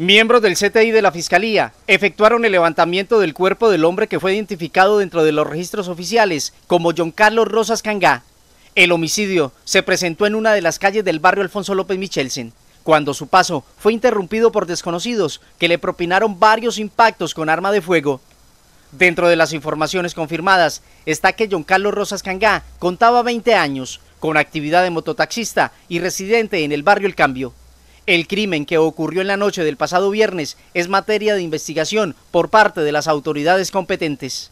Miembros del CTI de la Fiscalía efectuaron el levantamiento del cuerpo del hombre que fue identificado dentro de los registros oficiales como John Carlos Rosas Cangá. El homicidio se presentó en una de las calles del barrio Alfonso López Michelsen, cuando su paso fue interrumpido por desconocidos que le propinaron varios impactos con arma de fuego. Dentro de las informaciones confirmadas está que John Carlos Rosas Cangá contaba 20 años, con actividad de mototaxista y residente en el barrio El Cambio. El crimen que ocurrió en la noche del pasado viernes es materia de investigación por parte de las autoridades competentes.